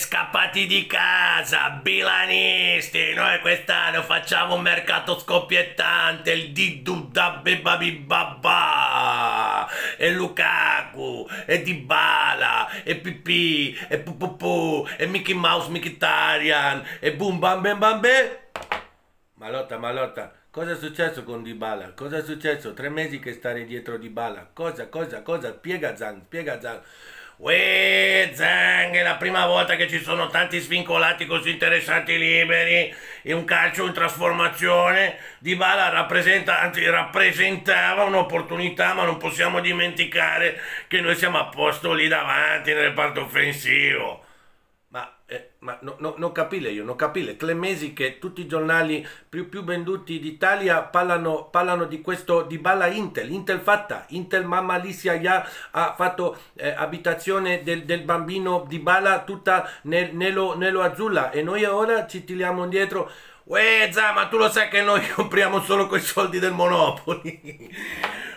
scappati di casa, bilanisti, noi quest'anno facciamo un mercato scoppiettante, il Diddu Bebabibaba! e Lukaku, e Dybala, e Pipì, e Pupupu, e Mickey Mouse, Mkhitaryan, e Boom Bam Bam Bam Malotta, malotta. Cosa è successo con Dybala? Cosa è successo? Tre mesi che stare dietro Dybala. Cosa, cosa, cosa? Spiega Zan, spiega Zan. Uè, Zang, è la prima volta che ci sono tanti svincolati così interessanti liberi in un calcio in trasformazione. Di Bala rappresenta, anzi, rappresentava un'opportunità, ma non possiamo dimenticare che noi siamo a posto lì davanti nel reparto offensivo. Eh, ma no, no, non capire io, non capire. Clemesi che tutti i giornali più, più venduti d'Italia parlano, parlano, di questo di Bala Intel, Intel fatta, Intel mamma Alicia ya, ha fatto eh, abitazione del, del, bambino di Bala tutta nel, nello, nello azzulla e noi ora ci tiriamo indietro. Uè, Zama, tu lo sai che noi compriamo solo quei soldi del Monopoli.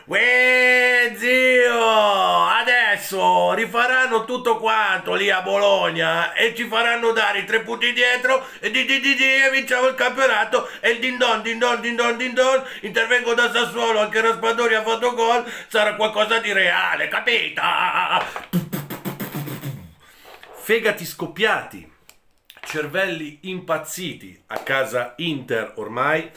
Uè, zio, adesso rifaranno tutto quanto lì a Bologna e ci faranno dare i tre punti dietro e di di di di e vinciamo il campionato e il din don, din don, din don, din don, intervengo da Sassuolo, anche Raspadori ha fatto gol, sarà qualcosa di reale, capita? Fegati scoppiati cervelli impazziti a casa Inter ormai,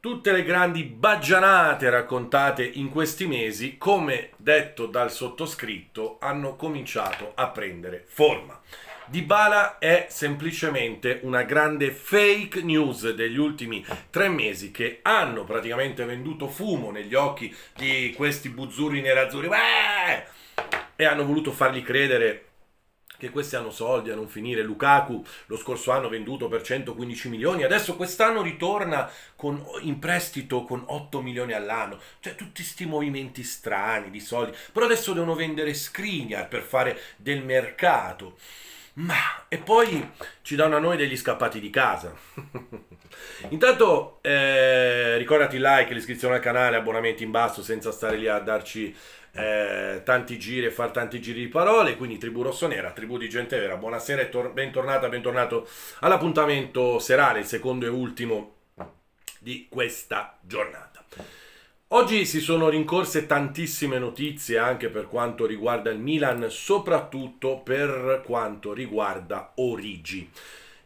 tutte le grandi baggianate raccontate in questi mesi, come detto dal sottoscritto, hanno cominciato a prendere forma. Dybala è semplicemente una grande fake news degli ultimi tre mesi che hanno praticamente venduto fumo negli occhi di questi buzzurri nerazzurri Beh! e hanno voluto fargli credere che questi hanno soldi a non finire. Lukaku lo scorso anno venduto per 115 milioni, adesso quest'anno ritorna con, in prestito con 8 milioni all'anno. Cioè tutti questi movimenti strani di soldi. Però adesso devono vendere Skriniar per fare del mercato. Ma e poi ci danno a noi degli scappati di casa. Intanto eh, ricordati il like, l'iscrizione al canale, abbonamenti in basso senza stare lì a darci eh, tanti giri e far tanti giri di parole, quindi tribù rossonera, tribù di gente vera, buonasera e tor- bentornata, bentornato all'appuntamento serale, il secondo e ultimo di questa giornata. Oggi si sono rincorse tantissime notizie anche per quanto riguarda il Milan, soprattutto per quanto riguarda Origi.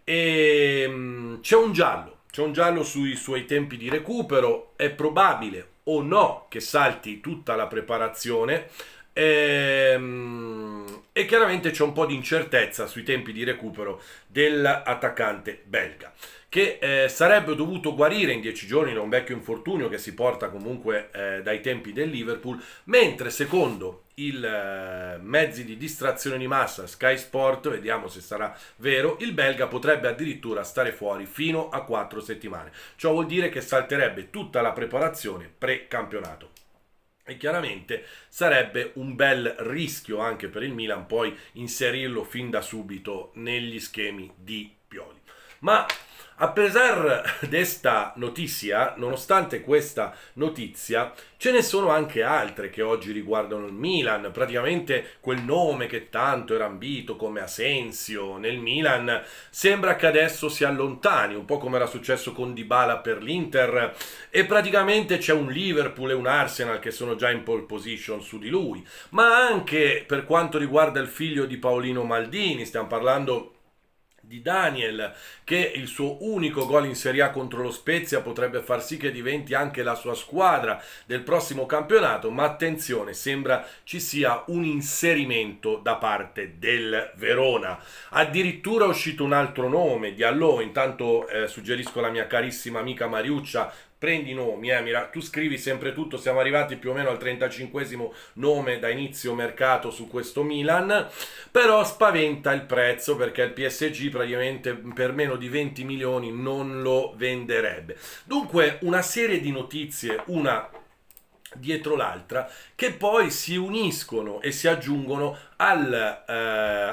E, ehm, c'è un giallo, c'è un giallo sui suoi tempi di recupero, è probabile o no che salti tutta la preparazione. Ehm, e chiaramente c'è un po' di incertezza sui tempi di recupero dell'attaccante belga che eh, sarebbe dovuto guarire in 10 giorni da un vecchio infortunio che si porta comunque eh, dai tempi del Liverpool, mentre secondo i eh, mezzi di distrazione di massa Sky Sport, vediamo se sarà vero, il belga potrebbe addirittura stare fuori fino a 4 settimane. Ciò vuol dire che salterebbe tutta la preparazione pre-campionato. E chiaramente sarebbe un bel rischio anche per il Milan poi inserirlo fin da subito negli schemi di Pioli. Ma a pesar di questa notizia, nonostante questa notizia, ce ne sono anche altre che oggi riguardano il Milan. Praticamente quel nome che tanto era ambito come Asensio nel Milan sembra che adesso si allontani, un po' come era successo con Dybala per l'Inter. E praticamente c'è un Liverpool e un Arsenal che sono già in pole position su di lui. Ma anche per quanto riguarda il figlio di Paolino Maldini, stiamo parlando di Daniel, che il suo unico gol in Serie A contro lo Spezia potrebbe far sì che diventi anche la sua squadra del prossimo campionato, ma attenzione, sembra ci sia un inserimento da parte del Verona. Addirittura è uscito un altro nome, di Diallo, intanto eh, suggerisco alla mia carissima amica Mariuccia prendi i nomi, eh, Mira, tu scrivi sempre tutto, siamo arrivati più o meno al 35 nome da inizio mercato su questo Milan, però spaventa il prezzo perché il PSG praticamente per meno di 20 milioni non lo venderebbe. Dunque una serie di notizie, una dietro l'altra, che poi si uniscono e si aggiungono al, eh,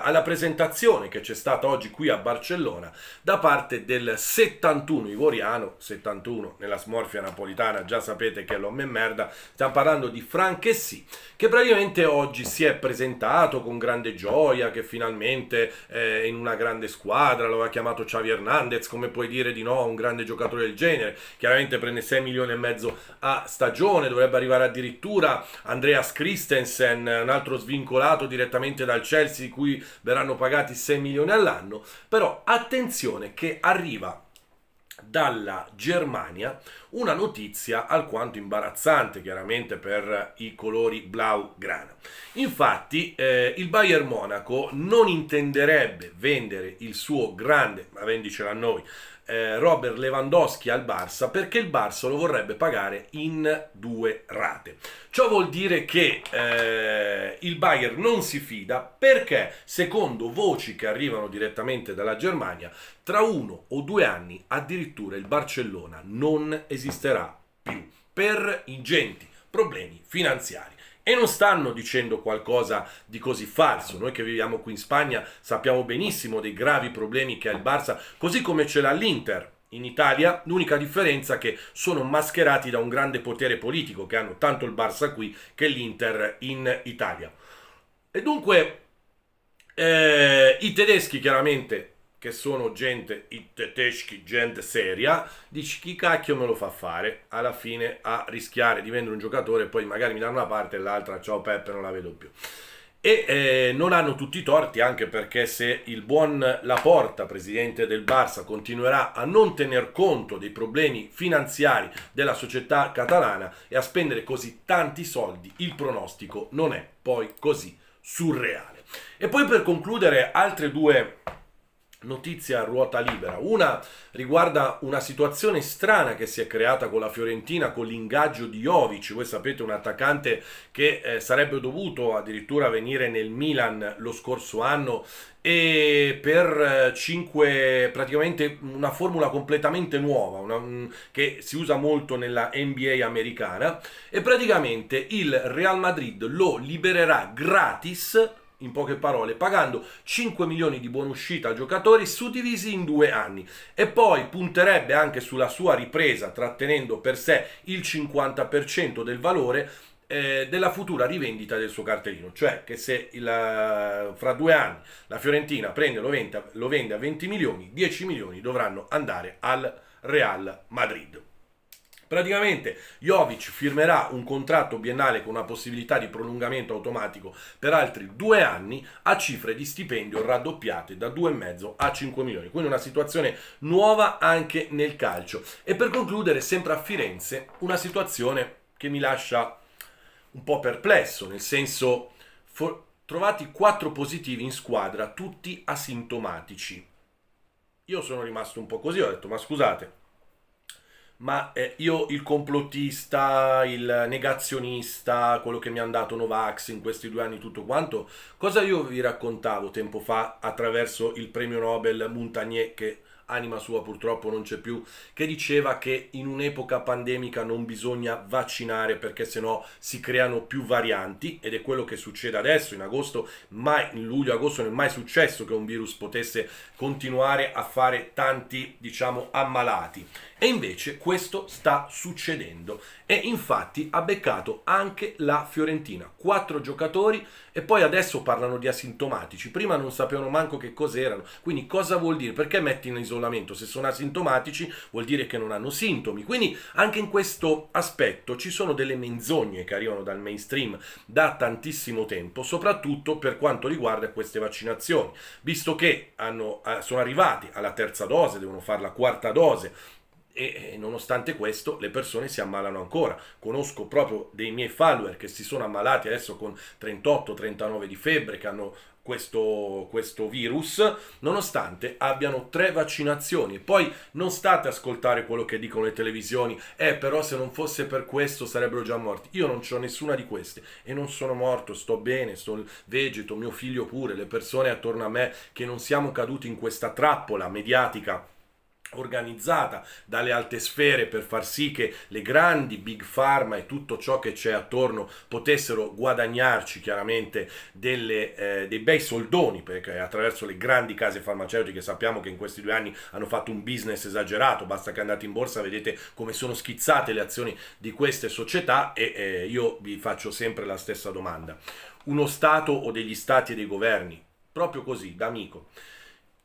alla presentazione che c'è stata oggi qui a Barcellona da parte del 71 ivoriano, 71 nella smorfia napolitana, già sapete che è l'homme e merda, stiamo parlando di Frank Essi, che praticamente oggi si è presentato con grande gioia, che finalmente è eh, in una grande squadra, lo ha chiamato Xavi Hernandez, come puoi dire di no a un grande giocatore del genere, chiaramente prende 6 milioni e mezzo a stagione, dovrebbe arrivare addirittura Andreas Christensen, un altro svincolato direttamente direttamente dal Chelsea di cui verranno pagati 6 milioni all'anno, però attenzione che arriva dalla Germania una notizia alquanto imbarazzante chiaramente per i colori blaugrana. Infatti eh, il Bayern Monaco non intenderebbe vendere il suo grande, ma vendicela a noi, eh, Robert Lewandowski al Barça perché il Barça lo vorrebbe pagare in due rate. Ciò vuol dire che eh, il Bayern non si fida perché, secondo voci che arrivano direttamente dalla Germania, tra uno o due anni addirittura il Barcellona non esisterà più per ingenti problemi finanziari. E non stanno dicendo qualcosa di così falso. Noi che viviamo qui in Spagna sappiamo benissimo dei gravi problemi che ha il Barça, così come ce l'ha l'Inter. In Italia l'unica differenza è che sono mascherati da un grande potere politico che hanno tanto il Barça qui che l'Inter in Italia. E dunque eh, i tedeschi chiaramente che sono gente, tedeschi, gente seria, dici chi cacchio me lo fa fare alla fine a rischiare di vendere un giocatore e poi magari mi danno una parte e l'altra, ciao Peppe, non la vedo più. E eh, non hanno tutti i torti anche perché se il buon Laporta, presidente del Barça, continuerà a non tener conto dei problemi finanziari della società catalana e a spendere così tanti soldi, il pronostico non è poi così surreale. E poi per concludere altre due notizia a ruota libera. Una riguarda una situazione strana che si è creata con la Fiorentina con l'ingaggio di Jovic, voi sapete un attaccante che eh, sarebbe dovuto addirittura venire nel Milan lo scorso anno e per 5 eh, praticamente una formula completamente nuova una, mm, che si usa molto nella NBA americana e praticamente il Real Madrid lo libererà gratis in poche parole, pagando 5 milioni di buonuscita a giocatori suddivisi in due anni e poi punterebbe anche sulla sua ripresa trattenendo per sé il 50% del valore eh, della futura rivendita del suo cartellino, cioè che se il, eh, fra due anni la Fiorentina prende, lo, vende, lo vende a 20 milioni, 10 milioni dovranno andare al Real Madrid. Praticamente Jovic firmerà un contratto biennale con una possibilità di prolungamento automatico per altri due anni a cifre di stipendio raddoppiate da 2,5 a 5 milioni. Quindi una situazione nuova anche nel calcio. E per concludere, sempre a Firenze, una situazione che mi lascia un po' perplesso, nel senso trovati quattro positivi in squadra, tutti asintomatici. Io sono rimasto un po' così, ho detto ma scusate, ma eh, io il complottista, il negazionista, quello che mi ha dato Novax in questi due anni, tutto quanto, cosa io vi raccontavo tempo fa attraverso il premio Nobel Montagnier che anima sua purtroppo non c'è più, che diceva che in un'epoca pandemica non bisogna vaccinare perché sennò si creano più varianti ed è quello che succede adesso in agosto, mai in luglio, agosto non è mai successo che un virus potesse continuare a fare tanti, diciamo, ammalati. E invece questo sta succedendo e infatti ha beccato anche la Fiorentina, quattro giocatori e poi adesso parlano di asintomatici, prima non sapevano manco che cos'erano, quindi cosa vuol dire? Perché metti in isolamento? Se sono asintomatici vuol dire che non hanno sintomi, quindi anche in questo aspetto ci sono delle menzogne che arrivano dal mainstream da tantissimo tempo, soprattutto per quanto riguarda queste vaccinazioni, visto che hanno, eh, sono arrivati alla terza dose, devono fare la quarta dose, e, nonostante questo le persone si ammalano ancora. Conosco proprio dei miei follower che si sono ammalati adesso con 38-39 di febbre, che hanno questo, questo, virus, nonostante abbiano tre vaccinazioni. Poi non state a ascoltare quello che dicono le televisioni, eh però se non fosse per questo sarebbero già morti. Io non ho nessuna di queste e non sono morto, sto bene, sto vegeto, mio figlio pure, le persone attorno a me che non siamo caduti in questa trappola mediatica organizzata dalle alte sfere per far sì che le grandi big pharma e tutto ciò che c'è attorno potessero guadagnarci chiaramente delle, eh, dei bei soldoni perché attraverso le grandi case farmaceutiche sappiamo che in questi due anni hanno fatto un business esagerato basta che andate in borsa vedete come sono schizzate le azioni di queste società e eh, io vi faccio sempre la stessa domanda uno Stato o degli Stati e dei governi proprio così da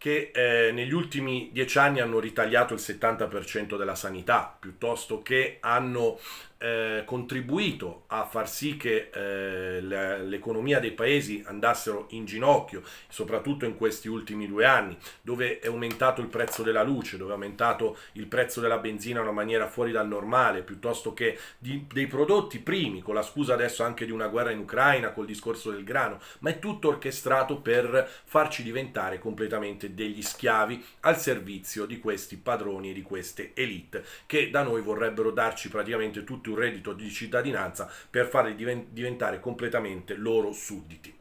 che eh, negli ultimi dieci anni hanno ritagliato il 70% della sanità, piuttosto che hanno eh, contribuito a far sì che eh, l'economia dei paesi andassero in ginocchio, soprattutto in questi ultimi due anni, dove è aumentato il prezzo della luce, dove è aumentato il prezzo della benzina in una maniera fuori dal normale, piuttosto che di, dei prodotti primi, con la scusa adesso anche di una guerra in Ucraina, col discorso del grano, ma è tutto orchestrato per farci diventare completamente degli schiavi al servizio di questi padroni e di queste elite che da noi vorrebbero darci praticamente tutto un reddito di cittadinanza per farli diventare completamente loro sudditi.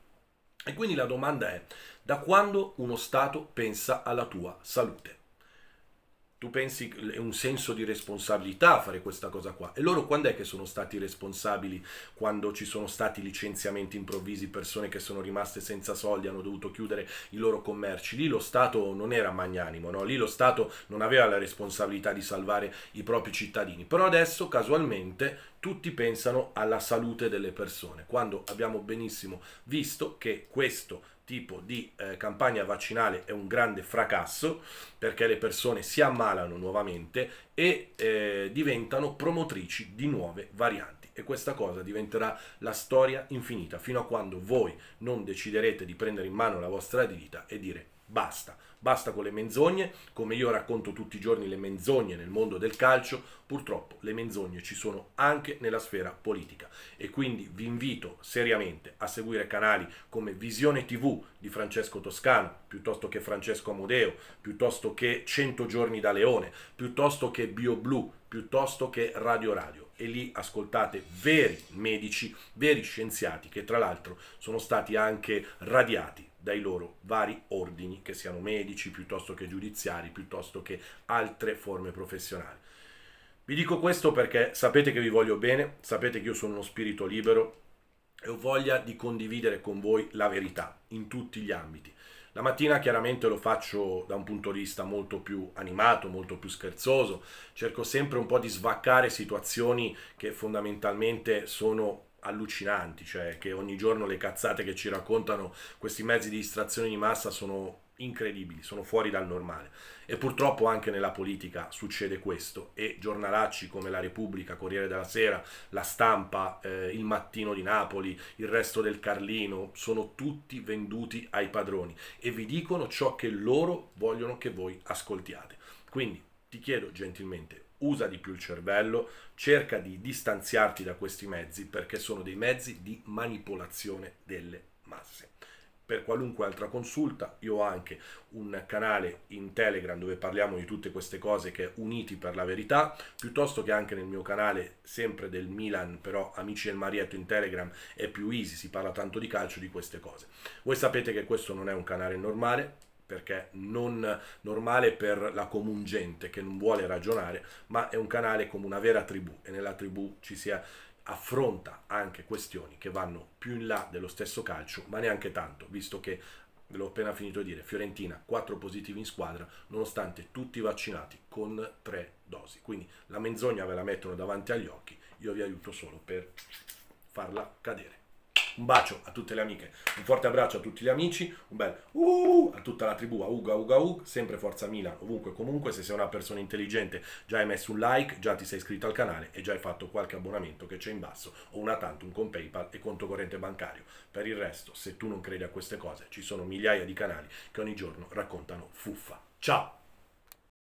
E quindi la domanda è, da quando uno Stato pensa alla tua salute? tu pensi è un senso di responsabilità fare questa cosa qua. E loro quando è che sono stati responsabili quando ci sono stati licenziamenti improvvisi, persone che sono rimaste senza soldi, hanno dovuto chiudere i loro commerci? Lì lo Stato non era magnanimo, no? lì lo Stato non aveva la responsabilità di salvare i propri cittadini. Però adesso casualmente tutti pensano alla salute delle persone, quando abbiamo benissimo visto che questo tipo di eh, campagna vaccinale è un grande fracasso perché le persone si ammalano nuovamente e eh, diventano promotrici di nuove varianti e questa cosa diventerà la storia infinita fino a quando voi non deciderete di prendere in mano la vostra vita e dire Basta, basta con le menzogne, come io racconto tutti i giorni le menzogne nel mondo del calcio, purtroppo le menzogne ci sono anche nella sfera politica e quindi vi invito seriamente a seguire canali come Visione TV di Francesco Toscano, piuttosto che Francesco Amodeo, piuttosto che 100 giorni da Leone, piuttosto che BioBlu, piuttosto che Radio Radio e lì ascoltate veri medici, veri scienziati che tra l'altro sono stati anche radiati dai loro vari ordini, che siano medici piuttosto che giudiziari, piuttosto che altre forme professionali. Vi dico questo perché sapete che vi voglio bene, sapete che io sono uno spirito libero e ho voglia di condividere con voi la verità in tutti gli ambiti. La mattina chiaramente lo faccio da un punto di vista molto più animato, molto più scherzoso, cerco sempre un po' di svaccare situazioni che fondamentalmente sono allucinanti, cioè che ogni giorno le cazzate che ci raccontano questi mezzi di distrazione di massa sono incredibili, sono fuori dal normale. E purtroppo anche nella politica succede questo e giornalacci come la Repubblica, Corriere della Sera, La Stampa, eh, Il Mattino di Napoli, il resto del Carlino, sono tutti venduti ai padroni e vi dicono ciò che loro vogliono che voi ascoltiate. Quindi ti chiedo gentilmente usa di più il cervello, cerca di distanziarti da questi mezzi perché sono dei mezzi di manipolazione delle masse. Per qualunque altra consulta io ho anche un canale in Telegram dove parliamo di tutte queste cose che è Uniti per la verità, piuttosto che anche nel mio canale sempre del Milan, però Amici del Marietto in Telegram è più easy, si parla tanto di calcio di queste cose. Voi sapete che questo non è un canale normale, perché non normale per la comun gente che non vuole ragionare, ma è un canale come una vera tribù e nella tribù ci si affronta anche questioni che vanno più in là dello stesso calcio, ma neanche tanto, visto che ve l'ho appena finito di dire, Fiorentina 4 positivi in squadra, nonostante tutti vaccinati con 3 dosi. Quindi la menzogna ve la mettono davanti agli occhi, io vi aiuto solo per farla cadere. Un bacio a tutte le amiche, un forte abbraccio a tutti gli amici, un bel uh a tutta la tribù, a Uga Uga Ug, sempre Forza Milan, ovunque e comunque, se sei una persona intelligente già hai messo un like, già ti sei iscritto al canale e già hai fatto qualche abbonamento che c'è in basso o una tantum con Paypal e conto corrente bancario. Per il resto, se tu non credi a queste cose, ci sono migliaia di canali che ogni giorno raccontano fuffa. Ciao!